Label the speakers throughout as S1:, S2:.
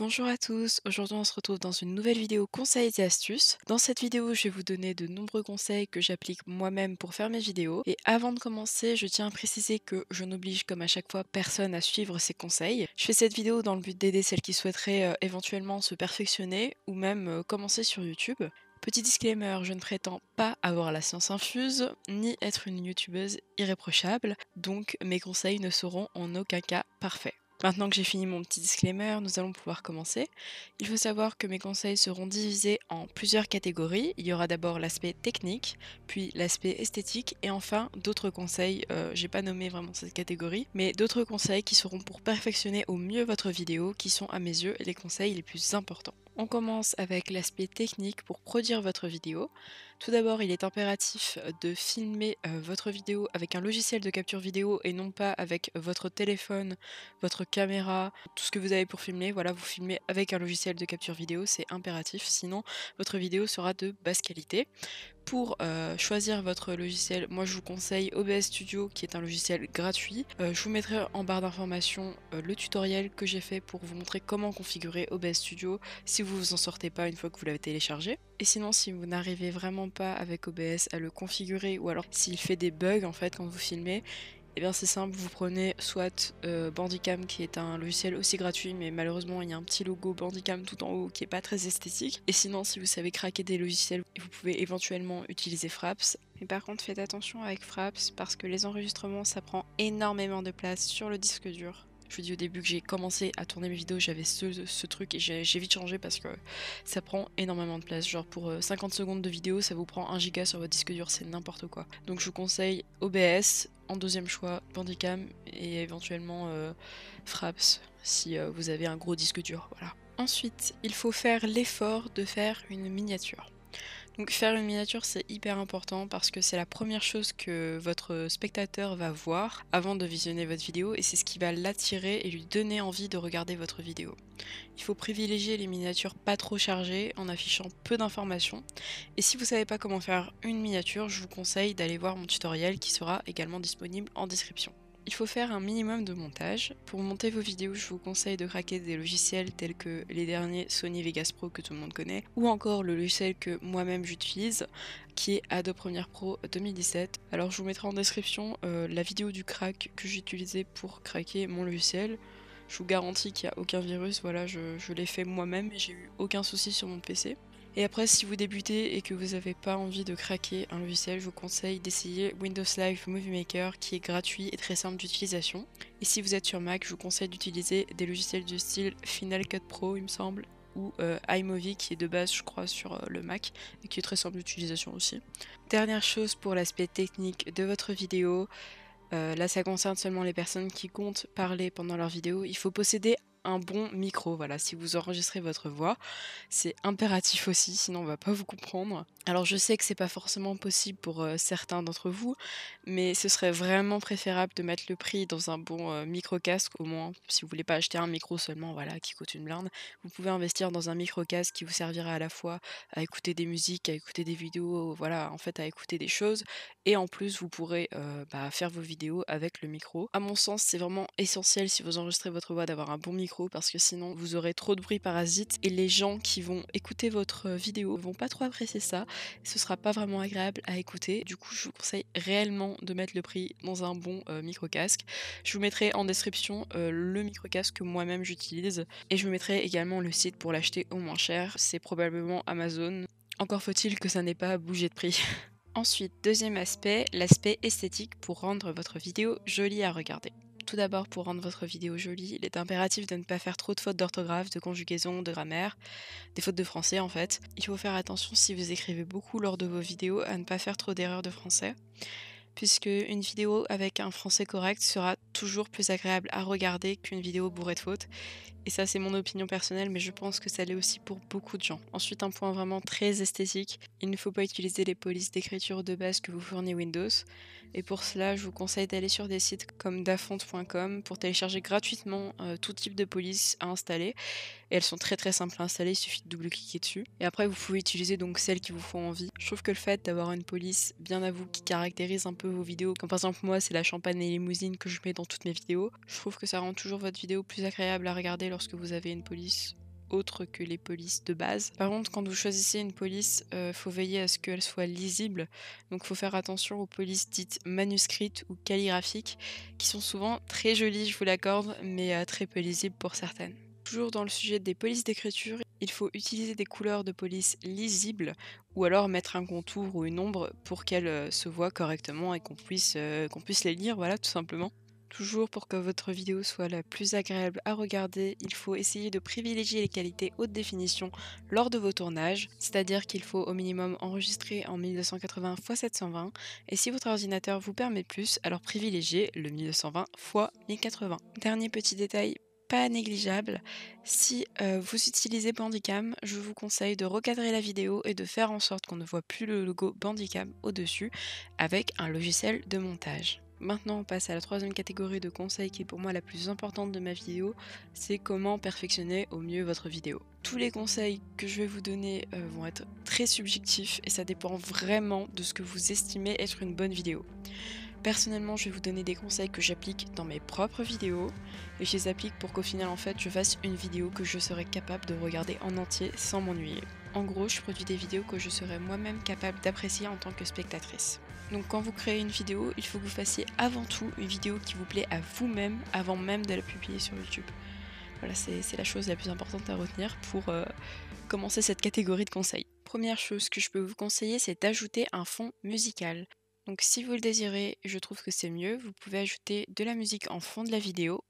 S1: Bonjour à tous, aujourd'hui on se retrouve dans une nouvelle vidéo conseils et astuces. Dans cette vidéo je vais vous donner de nombreux conseils que j'applique moi-même pour faire mes vidéos et avant de commencer je tiens à préciser que je n'oblige comme à chaque fois personne à suivre ces conseils. Je fais cette vidéo dans le but d'aider celles qui souhaiteraient euh, éventuellement se perfectionner ou même euh, commencer sur YouTube. Petit disclaimer, je ne prétends pas avoir la science infuse, ni être une youtubeuse irréprochable, donc mes conseils ne seront en aucun cas parfaits. Maintenant que j'ai fini mon petit disclaimer, nous allons pouvoir commencer. Il faut savoir que mes conseils seront divisés en plusieurs catégories. Il y aura d'abord l'aspect technique, puis l'aspect esthétique et enfin d'autres conseils, euh, j'ai pas nommé vraiment cette catégorie, mais d'autres conseils qui seront pour perfectionner au mieux votre vidéo qui sont à mes yeux les conseils les plus importants. On commence avec l'aspect technique pour produire votre vidéo. Tout d'abord, il est impératif de filmer votre vidéo avec un logiciel de capture vidéo et non pas avec votre téléphone, votre caméra, tout ce que vous avez pour filmer. Voilà, vous filmez avec un logiciel de capture vidéo, c'est impératif, sinon votre vidéo sera de basse qualité. Pour choisir votre logiciel, moi je vous conseille OBS Studio qui est un logiciel gratuit. je vous mettrai en barre d'information le tutoriel que j'ai fait pour vous montrer comment configurer OBS Studio si vous vous en sortez pas une fois que vous l'avez téléchargé. Et sinon, si vous n'arrivez vraiment pas avec OBS à le configurer ou alors s'il fait des bugs en fait quand vous filmez, et eh bien c'est simple, vous prenez soit euh, Bandicam qui est un logiciel aussi gratuit mais malheureusement il y a un petit logo Bandicam tout en haut qui est pas très esthétique. Et sinon si vous savez craquer des logiciels, vous pouvez éventuellement utiliser Fraps. Mais par contre faites attention avec Fraps parce que les enregistrements ça prend énormément de place sur le disque dur. Je vous dis au début que j'ai commencé à tourner mes vidéos, j'avais ce, truc et j'ai vite changé parce que ça prend énormément de place. Genre pour 50 euh, secondes de vidéo, ça vous prend 1 giga sur votre disque dur, c'est n'importe quoi. Donc je vous conseille OBS, en deuxième choix Bandicam et éventuellement euh, Fraps si euh, vous avez un gros disque dur. Voilà. Ensuite, il faut faire l'effort de faire une miniature. Donc faire une miniature c'est hyper important parce que c'est la première chose que votre spectateur va voir avant de visionner votre vidéo et c'est ce qui va l'attirer et lui donner envie de regarder votre vidéo. Il faut privilégier les miniatures pas trop chargées en affichant peu d'informations et si vous savez pas comment faire une miniature je vous conseille d'aller voir mon tutoriel qui sera également disponible en description il faut faire un minimum de montage. Pour monter vos vidéos, je vous conseille de craquer des logiciels tels que les derniers Sony Vegas Pro que tout le monde connaît, ou encore le logiciel que moi-même j'utilise, qui est Adobe Premiere Pro 2017. Alors je vous mettrai en description euh, la vidéo du crack que j'utilisais pour craquer mon logiciel. Je vous garantis qu'il n'y a aucun virus, voilà, je, je l'ai fait moi-même et j'ai eu aucun souci sur mon PC. Et après, si vous débutez et que vous n'avez pas envie de craquer un logiciel, je vous conseille d'essayer Windows Live Movie Maker qui est gratuit et très simple d'utilisation. Et si vous êtes sur Mac, je vous conseille d'utiliser des logiciels du style Final Cut Pro, il me semble, ou euh, iMovie qui est de base je crois sur euh, le Mac et qui est très simple d'utilisation aussi. Dernière chose pour l'aspect technique de votre vidéo, euh, là ça concerne seulement les personnes qui comptent parler pendant leur vidéo, il faut posséder un bon micro. Voilà, si vous enregistrez votre voix, c'est impératif aussi, sinon on va pas vous comprendre. Alors je sais que c'est pas forcément possible pour euh, certains d'entre vous, mais ce serait vraiment préférable de mettre le prix dans un bon euh, micro casque au moins. Si vous voulez pas acheter un micro seulement, voilà, qui coûte une blinde, vous pouvez investir dans un micro casque qui vous servira à la fois à écouter des musiques, à écouter des vidéos, voilà, en fait à écouter des choses, et en plus vous pourrez euh, bah, faire vos vidéos avec le micro. À mon sens, c'est vraiment essentiel si vous enregistrez votre voix d'avoir un bon micro parce que sinon vous aurez trop de bruit parasite et les gens qui vont écouter votre euh, vidéo vont pas trop apprécier ça. Ce sera pas vraiment agréable à écouter. Du coup, je vous conseille réellement de mettre le prix dans un bon euh, micro casque. Je vous mettrai en description euh, le micro casque que moi-même j'utilise et je vous mettrai également le site pour l'acheter au moins cher. C'est probablement Amazon. Encore faut-il que ça n'ait pas bougé de prix. Ensuite, deuxième aspect, l'aspect esthétique pour rendre votre vidéo jolie à regarder. Tout d'abord, pour rendre votre vidéo jolie, il est impératif de ne pas faire trop de fautes d'orthographe, de conjugaison, de grammaire, des fautes de français en fait. Il faut faire attention si vous écrivez beaucoup lors de vos vidéos à ne pas faire trop d'erreurs de français, puisque une vidéo avec un français correct sera toujours plus agréable à regarder qu'une vidéo bourrée de fautes, et ça, c'est mon opinion personnelle, mais je pense que ça l'est aussi pour beaucoup de gens. Ensuite, un point vraiment très esthétique, il ne faut pas utiliser les polices d'écriture de base que vous fournit Windows. Et pour cela, je vous conseille d'aller sur des sites comme dafont.com pour télécharger gratuitement euh, tout type de polices à installer. Et elles sont très très simples à installer, il suffit de double-cliquer dessus. Et après, vous pouvez utiliser donc celles qui vous font envie. Je trouve que le fait d'avoir une police bien à vous qui caractérise un peu vos vidéos, comme par exemple moi, c'est la champagne et limousine que je mets dans toutes mes vidéos, je trouve que ça rend toujours votre vidéo plus agréable à regarder lorsque vous avez une police autre que les polices de base. Par contre, quand vous choisissez une police, il euh, faut veiller à ce qu'elle soit lisible. Donc, faut faire attention aux polices dites manuscrites ou calligraphiques, qui sont souvent très jolies, je vous l'accorde, mais euh, très peu lisibles pour certaines. Toujours dans le sujet des polices d'écriture, il faut utiliser des couleurs de police lisibles ou alors mettre un contour ou une ombre pour qu'elles euh, se voient correctement et qu'on puisse, qu'on puisse les lire, voilà, tout simplement. Toujours pour que votre vidéo soit la plus agréable à regarder, il faut essayer de privilégier les qualités haute définition lors de vos tournages, c'est-à-dire qu'il faut au minimum enregistrer en 1280 x 720, et si votre ordinateur vous permet plus, alors privilégiez le 1220 x 1080. Dernier petit détail pas négligeable. Si euh, vous utilisez Bandicam, je vous conseille de recadrer la vidéo et de faire en sorte qu'on ne voit plus le logo Bandicam au-dessus avec un logiciel de montage. Maintenant, on passe à la troisième catégorie de conseils qui est pour moi la plus importante de ma vidéo, c'est comment perfectionner au mieux votre vidéo. Tous les conseils que je vais vous donner euh, vont être très subjectifs et ça dépend vraiment de ce que vous estimez être une bonne vidéo. Personnellement, je vais vous donner des conseils que j'applique dans mes propres vidéos et je les applique pour qu'au final, en fait, je fasse une vidéo que je serai capable de regarder en entier sans m'ennuyer. En gros, je produis des vidéos que je serai moi-même capable d'apprécier en tant que spectatrice. Donc quand vous créez une vidéo, il faut que vous fassiez avant tout une vidéo qui vous plaît à vous-même avant même de la publier sur YouTube. Voilà, c'est la chose la plus importante à retenir pour euh, commencer cette catégorie de conseils. Première chose que je peux vous conseiller, c'est d'ajouter un fond musical. Donc si vous le désirez, je trouve que c'est mieux, vous pouvez ajouter de la musique en fond de la vidéo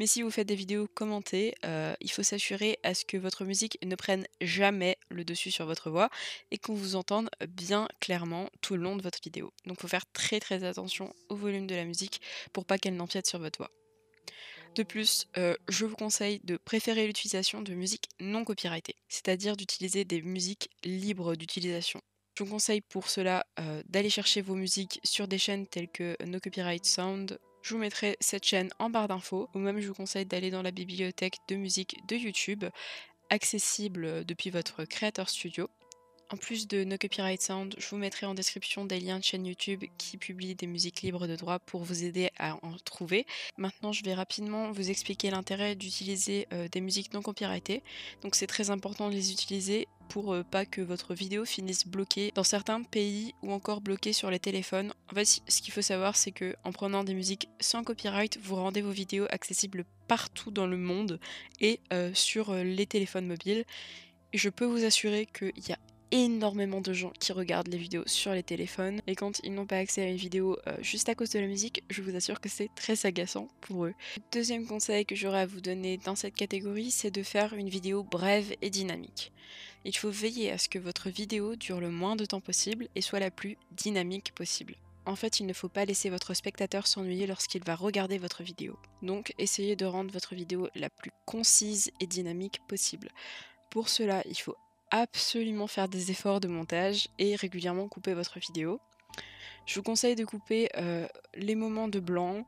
S1: mais si vous faites des vidéos commentées, euh, il faut s'assurer à ce que votre musique ne prenne jamais le dessus sur votre voix et qu'on vous entende bien clairement tout le long de votre vidéo. Donc il faut faire très très attention au volume de la musique pour pas qu'elle n'empiète sur votre voix. De plus, euh, je vous conseille de préférer l'utilisation de musique non copyrightée, c'est-à-dire d'utiliser des musiques libres d'utilisation. Je vous conseille pour cela euh, d'aller chercher vos musiques sur des chaînes telles que No Copyright Sound je vous mettrai cette chaîne en barre d'infos, ou même je vous conseille d'aller dans la bibliothèque de musique de YouTube, accessible depuis votre Creator Studio. En plus de No Copyright Sound, je vous mettrai en description des liens de chaînes YouTube qui publient des musiques libres de droit pour vous aider à en trouver. Maintenant, je vais rapidement vous expliquer l'intérêt d'utiliser euh, des musiques non copyrightées. Donc c'est très important de les utiliser pour euh, pas que votre vidéo finisse bloquée dans certains pays ou encore bloquée sur les téléphones. En fait, ce qu'il faut savoir, c'est que en prenant des musiques sans copyright, vous rendez vos vidéos accessibles partout dans le monde et euh, sur euh, les téléphones mobiles. je peux vous assurer qu'il y a énormément de gens qui regardent les vidéos sur les téléphones et quand ils n'ont pas accès à une vidéo euh, juste à cause de la musique, je vous assure que c'est très agaçant pour eux. Deuxième conseil que j'aurais à vous donner dans cette catégorie, c'est de faire une vidéo brève et dynamique. Il faut veiller à ce que votre vidéo dure le moins de temps possible et soit la plus dynamique possible. En fait, il ne faut pas laisser votre spectateur s'ennuyer lorsqu'il va regarder votre vidéo. Donc, essayez de rendre votre vidéo la plus concise et dynamique possible. Pour cela, il faut absolument faire des efforts de montage et régulièrement couper votre vidéo. Je vous conseille de couper euh, les moments de blanc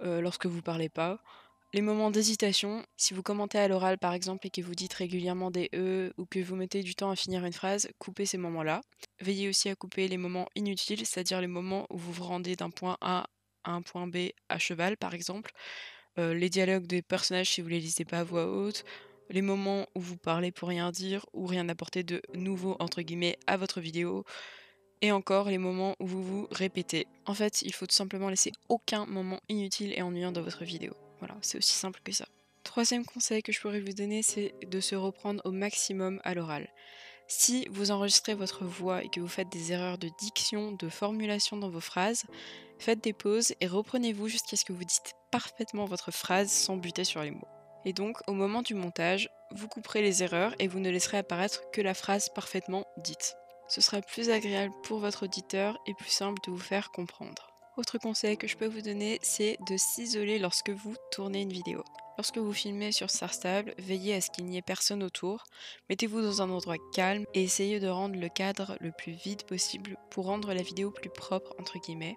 S1: euh, lorsque vous parlez pas, les moments d'hésitation, si vous commentez à l'oral par exemple et que vous dites régulièrement des E ou que vous mettez du temps à finir une phrase, coupez ces moments-là. Veillez aussi à couper les moments inutiles, c'est-à-dire les moments où vous vous rendez d'un point A à un point B à cheval par exemple, euh, les dialogues des personnages si vous les lisez pas à voix haute, les moments où vous parlez pour rien dire ou rien apporter de nouveau entre guillemets à votre vidéo, et encore les moments où vous vous répétez. En fait, il faut tout simplement laisser aucun moment inutile et ennuyant dans votre vidéo. Voilà, c'est aussi simple que ça. Troisième conseil que je pourrais vous donner, c'est de se reprendre au maximum à l'oral. Si vous enregistrez votre voix et que vous faites des erreurs de diction, de formulation dans vos phrases, faites des pauses et reprenez-vous jusqu'à ce que vous dites parfaitement votre phrase sans buter sur les mots. Et donc, au moment du montage, vous couperez les erreurs et vous ne laisserez apparaître que la phrase parfaitement dite. Ce sera plus agréable pour votre auditeur et plus simple de vous faire comprendre. Autre conseil que je peux vous donner, c'est de s'isoler lorsque vous tournez une vidéo. Lorsque vous filmez sur Starstable, veillez à ce qu'il n'y ait personne autour, mettez-vous dans un endroit calme et essayez de rendre le cadre le plus vide possible pour rendre la vidéo plus propre entre guillemets.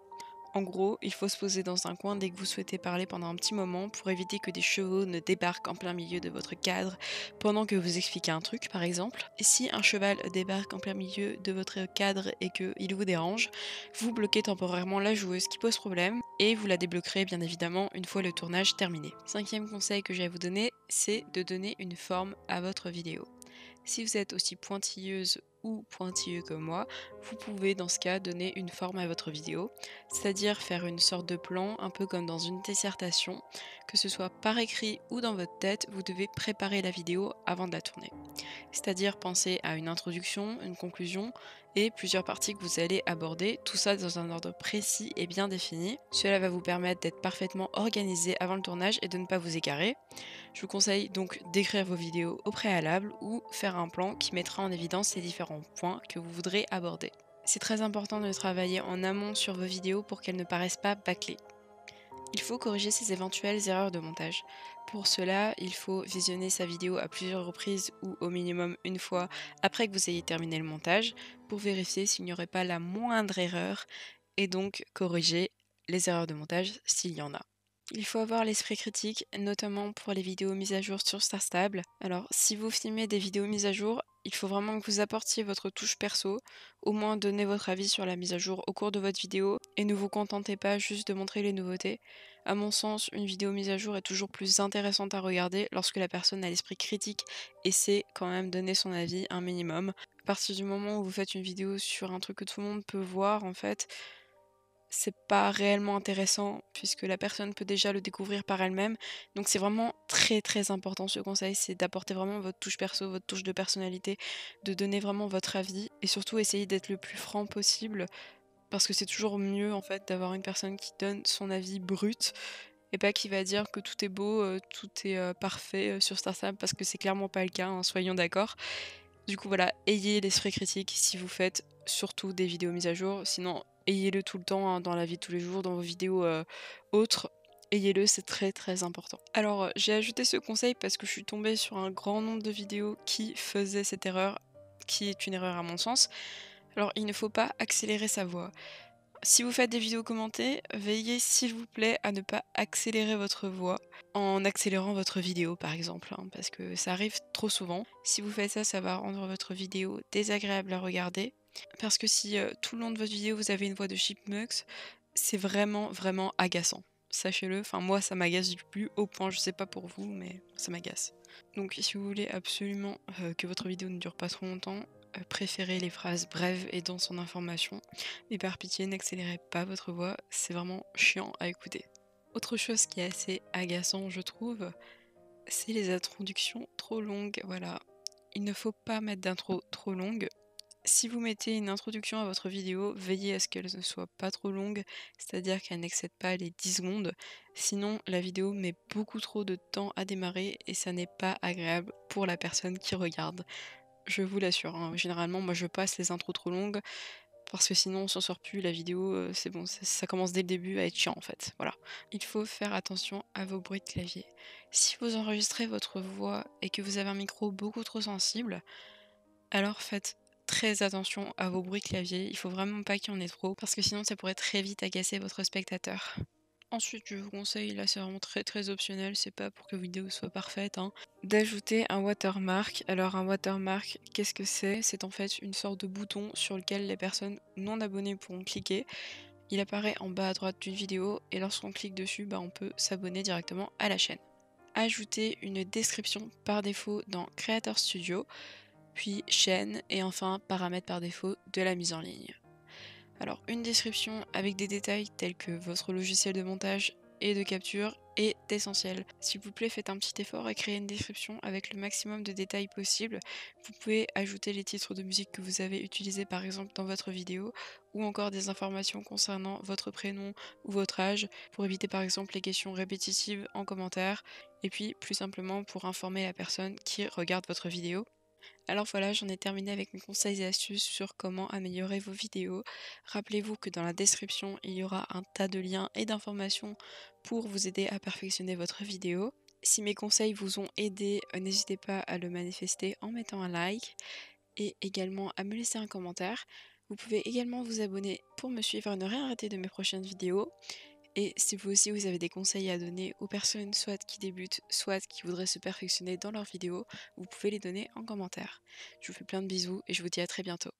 S1: En gros, il faut se poser dans un coin dès que vous souhaitez parler pendant un petit moment pour éviter que des chevaux ne débarquent en plein milieu de votre cadre pendant que vous expliquez un truc, par exemple. si un cheval débarque en plein milieu de votre cadre et qu'il vous dérange, vous bloquez temporairement la joueuse qui pose problème et vous la débloquerez bien évidemment une fois le tournage terminé. Cinquième conseil que j'ai à vous donner, c'est de donner une forme à votre vidéo. Si vous êtes aussi pointilleuse ou pointilleux que moi, vous pouvez dans ce cas donner une forme à votre vidéo, c'est-à-dire faire une sorte de plan, un peu comme dans une dissertation, que ce soit par écrit ou dans votre tête, vous devez préparer la vidéo avant de la tourner. C'est-à-dire penser à une introduction, une conclusion et plusieurs parties que vous allez aborder, tout ça dans un ordre précis et bien défini. Cela va vous permettre d'être parfaitement organisé avant le tournage et de ne pas vous égarer. Je vous conseille donc d'écrire vos vidéos au préalable ou faire un plan qui mettra en évidence les différents points que vous voudrez aborder. C'est très important de travailler en amont sur vos vidéos pour qu'elles ne paraissent pas bâclées. Il faut corriger ces éventuelles erreurs de montage. Pour cela, il faut visionner sa vidéo à plusieurs reprises ou au minimum une fois après que vous ayez terminé le montage pour vérifier s'il n'y aurait pas la moindre erreur et donc corriger les erreurs de montage s'il y en a. Il faut avoir l'esprit critique, notamment pour les vidéos mises à jour sur Star Stable. Alors, si vous filmez des vidéos mises à jour, il faut vraiment que vous apportiez votre touche perso, au moins donner votre avis sur la mise à jour au cours de votre vidéo, et ne vous contentez pas juste de montrer les nouveautés. À mon sens, une vidéo mise à jour est toujours plus intéressante à regarder lorsque la personne a l'esprit critique et sait quand même donner son avis un minimum. À partir du moment où vous faites une vidéo sur un truc que tout le monde peut voir, en fait, c'est pas réellement intéressant puisque la personne peut déjà le découvrir par elle-même. Donc c'est vraiment très très important ce conseil, c'est d'apporter vraiment votre touche perso, votre touche de personnalité, de donner vraiment votre avis et surtout essayer d'être le plus franc possible parce que c'est toujours mieux en fait d'avoir une personne qui donne son avis brut et pas qui va dire que tout est beau, euh, tout est euh, parfait euh, sur Starstab parce que c'est clairement pas le cas, hein, soyons d'accord. Du coup voilà, ayez l'esprit critique si vous faites surtout des vidéos mises à jour, sinon ayez-le tout le temps hein, dans la vie de tous les jours, dans vos vidéos euh, autres. Ayez-le, c'est très très important. Alors euh, j'ai ajouté ce conseil parce que je suis tombée sur un grand nombre de vidéos qui faisaient cette erreur, qui est une erreur à mon sens. Alors il ne faut pas accélérer sa voix. Si vous faites des vidéos commentées, veillez s'il vous plaît à ne pas accélérer votre voix en accélérant votre vidéo par exemple, hein, parce que ça arrive trop souvent. Si vous faites ça, ça va rendre votre vidéo désagréable à regarder, parce que si euh, tout le long de votre vidéo vous avez une voix de chipmux, c'est vraiment vraiment agaçant. Sachez-le, enfin moi ça m'agace du plus au point, je sais pas pour vous, mais ça m'agace. Donc si vous voulez absolument euh, que votre vidéo ne dure pas trop longtemps, euh, préférez les phrases brèves et denses en information, mais par pitié n'accélérez pas votre voix, c'est vraiment chiant à écouter. Autre chose qui est assez agaçant je trouve, c'est les introductions trop longues, voilà. Il ne faut pas mettre d'intro trop longue, si vous mettez une introduction à votre vidéo, veillez à ce qu'elle ne soit pas trop longue, c'est-à-dire qu'elle n'excède pas les 10 secondes, sinon la vidéo met beaucoup trop de temps à démarrer et ça n'est pas agréable pour la personne qui regarde. Je vous l'assure, hein. généralement moi je passe les intros trop longues parce que sinon on s'en sort plus, la vidéo euh, c'est bon, ça, ça commence dès le début à être chiant en fait. Voilà. Il faut faire attention à vos bruits de clavier. Si vous enregistrez votre voix et que vous avez un micro beaucoup trop sensible, alors faites attention à vos bruits clavier, il faut vraiment pas qu'il y en ait trop, parce que sinon ça pourrait très vite agacer votre spectateur. Ensuite, je vous conseille, là c'est vraiment très très optionnel, c'est pas pour que vos vidéos soient parfaites, hein, d'ajouter un watermark. Alors un watermark, qu'est-ce que c'est C'est en fait une sorte de bouton sur lequel les personnes non abonnées pourront cliquer. Il apparaît en bas à droite d'une vidéo et lorsqu'on clique dessus, bah, on peut s'abonner directement à la chaîne. Ajouter une description par défaut dans Creator Studio puis chaîne et enfin paramètres par défaut de la mise en ligne. Alors une description avec des détails tels que votre logiciel de montage et de capture est essentiel. S'il vous plaît, faites un petit effort et créez une description avec le maximum de détails possible. Vous pouvez ajouter les titres de musique que vous avez utilisés par exemple dans votre vidéo ou encore des informations concernant votre prénom ou votre âge pour éviter par exemple les questions répétitives en commentaire et puis plus simplement pour informer la personne qui regarde votre vidéo alors voilà, j'en ai terminé avec mes conseils et astuces sur comment améliorer vos vidéos. Rappelez-vous que dans la description, il y aura un tas de liens et d'informations pour vous aider à perfectionner votre vidéo. Si mes conseils vous ont aidé, euh, n'hésitez pas à le manifester en mettant un like et également à me laisser un commentaire. Vous pouvez également vous abonner pour me suivre et ne rien rater de mes prochaines vidéos. Et si vous aussi vous avez des conseils à donner aux personnes soit qui débutent, soit qui voudraient se perfectionner dans leurs vidéos, vous pouvez les donner en commentaire. Je vous fais plein de bisous et je vous dis à très bientôt.